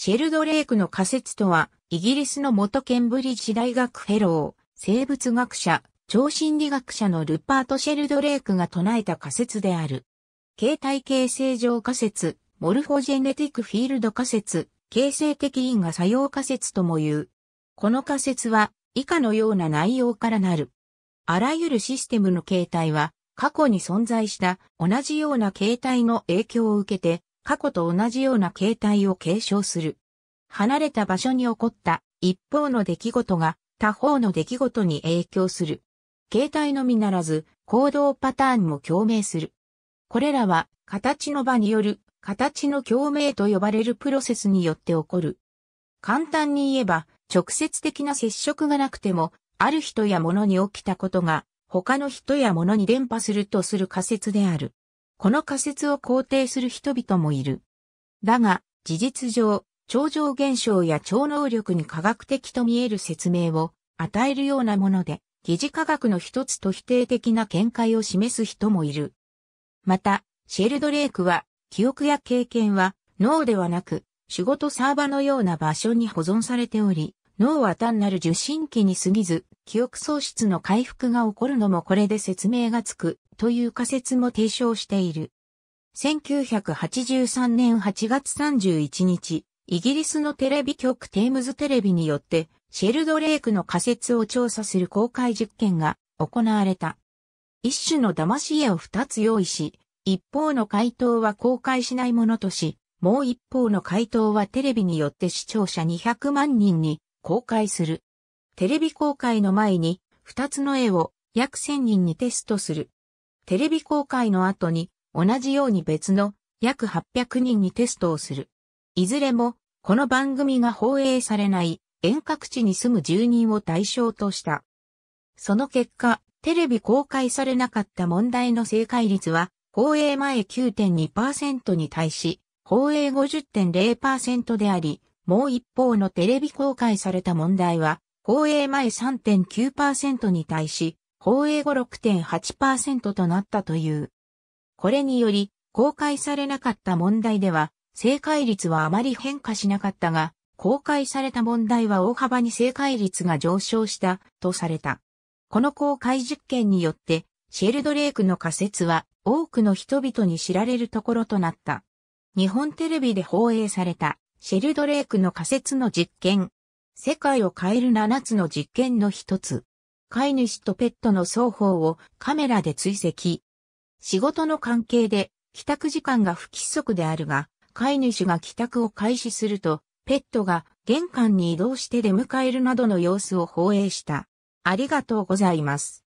シェルドレイクの仮説とは、イギリスの元ケンブリッジ大学フェロー、生物学者、超心理学者のルパート・シェルドレイクが唱えた仮説である。形態形成上仮説、モルフォジェネティックフィールド仮説、形成的因果作用仮説とも言う。この仮説は、以下のような内容からなる。あらゆるシステムの形態は、過去に存在した同じような形態の影響を受けて、過去と同じような形態を継承する。離れた場所に起こった一方の出来事が他方の出来事に影響する。形態のみならず行動パターンも共鳴する。これらは形の場による形の共鳴と呼ばれるプロセスによって起こる。簡単に言えば直接的な接触がなくてもある人や物に起きたことが他の人や物に伝播するとする仮説である。この仮説を肯定する人々もいる。だが、事実上、超常現象や超能力に科学的と見える説明を与えるようなもので、疑似科学の一つと否定的な見解を示す人もいる。また、シェルドレイクは、記憶や経験は脳ではなく、仕事サーバのような場所に保存されており、脳は単なる受信機に過ぎず、記憶喪失の回復が起こるのもこれで説明がつくという仮説も提唱している。1983年8月31日、イギリスのテレビ局テームズテレビによって、シェルドレイクの仮説を調査する公開実験が行われた。一種の騙し絵を二つ用意し、一方の回答は公開しないものとし、もう一方の回答はテレビによって視聴者200万人に公開する。テレビ公開の前に2つの絵を約1000人にテストする。テレビ公開の後に同じように別の約800人にテストをする。いずれもこの番組が放映されない遠隔地に住む住人を対象とした。その結果、テレビ公開されなかった問題の正解率は放映前9.2%に対し、放映50.0%であり、もう一方のテレビ公開された問題は放映前3.9%に対し、放映後6.8%となったという。これにより、公開されなかった問題では、正解率はあまり変化しなかったが、公開された問題は大幅に正解率が上昇したとされた。この公開実験によって、シェルドレイクの仮説は多くの人々に知られるところとなった。日本テレビで放映されたシェルドレイクの仮説の実験世界を変える7つの実験の一つ。飼い主とペットの双方をカメラで追跡。仕事の関係で帰宅時間が不規則であるが、飼い主が帰宅を開始すると、ペットが玄関に移動して出迎えるなどの様子を放映した。ありがとうございます。